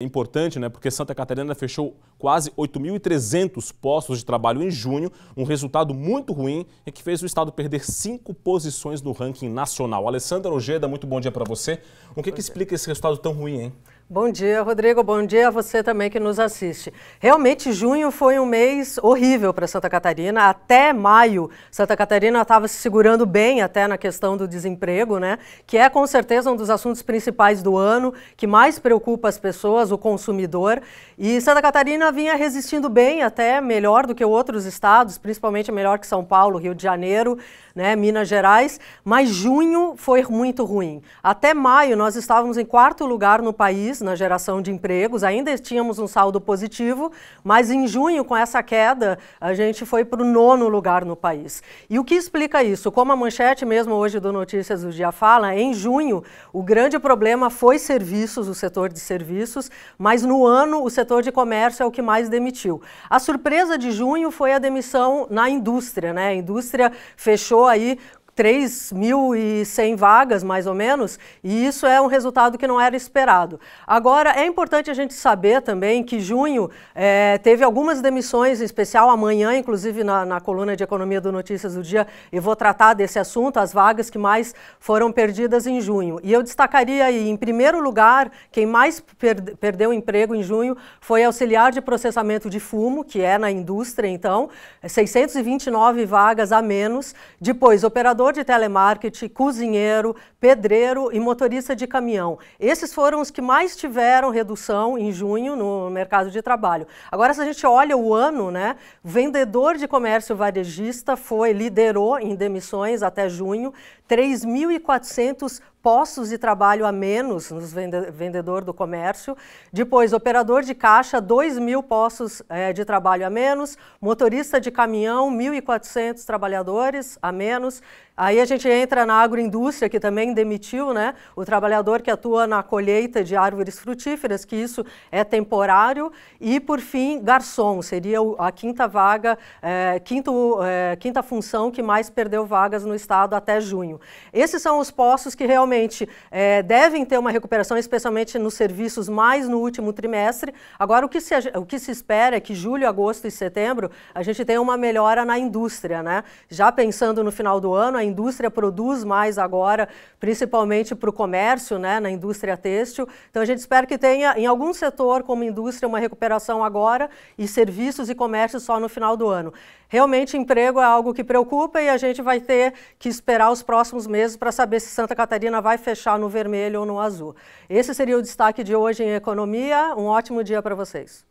importante, né? Porque Santa Catarina fechou quase 8.300 postos de trabalho em junho, um resultado muito ruim e que fez o estado perder cinco posições no ranking nacional. Alessandra Ojeda, muito bom dia para você. O que, que é. explica esse resultado tão ruim, hein? Bom dia, Rodrigo. Bom dia a você também que nos assiste. Realmente, junho foi um mês horrível para Santa Catarina. Até maio, Santa Catarina estava se segurando bem até na questão do desemprego, né? Que é com certeza um dos assuntos principais do ano, que mais preocupa as pessoas, o consumidor. E Santa Catarina vinha resistindo bem, até melhor do que outros estados, principalmente melhor que São Paulo, Rio de Janeiro, né? Minas Gerais. Mas junho foi muito ruim. Até maio, nós estávamos em quarto lugar no país na geração de empregos, ainda tínhamos um saldo positivo, mas em junho, com essa queda, a gente foi para o nono lugar no país. E o que explica isso? Como a manchete mesmo hoje do Notícias do Dia fala, em junho o grande problema foi serviços, o setor de serviços, mas no ano o setor de comércio é o que mais demitiu. A surpresa de junho foi a demissão na indústria, né? A indústria fechou aí 3.100 vagas, mais ou menos, e isso é um resultado que não era esperado. Agora, é importante a gente saber também que junho é, teve algumas demissões, em especial amanhã, inclusive na, na, coluna de Economia do Notícias do Dia, eu vou tratar desse assunto, as vagas que mais foram perdidas em junho. E eu destacaria aí, em primeiro lugar, quem mais per perdeu emprego em junho foi auxiliar de processamento de fumo, que é na indústria, então, 629 vagas a menos. Depois, operador de telemarketing, cozinheiro, pedreiro e motorista de caminhão. Esses foram os que mais tiveram redução em junho no mercado de trabalho. Agora, se a gente olha o ano, né, vendedor de comércio varejista foi liderou em demissões até junho 3.400 postos de trabalho a menos nos vende vendedor do comércio, depois operador de caixa, 2 mil postos é, de trabalho a menos, motorista de caminhão, 1.400 trabalhadores a menos. Aí a gente entra na agroindústria, que também demitiu né, o trabalhador que atua na colheita de árvores frutíferas, que isso é temporário. E, por fim, garçom, seria a quinta vaga, é, quinto, é, quinta função que mais perdeu vagas no Estado até junho. Esses são os postos que realmente realmente é, devem ter uma recuperação, especialmente nos serviços mais no último trimestre. Agora, o que se, o que se espera é que julho, agosto e setembro a gente tenha uma melhora na indústria. Né? Já pensando no final do ano, a indústria produz mais agora, principalmente para o comércio, né, na indústria têxtil. Então, a gente espera que tenha, em algum setor como indústria, uma recuperação agora e serviços e comércio só no final do ano. Realmente, emprego é algo que preocupa e a gente vai ter que esperar os próximos meses para saber se Santa Catarina vai fechar no vermelho ou no azul. Esse seria o destaque de hoje em economia. Um ótimo dia para vocês.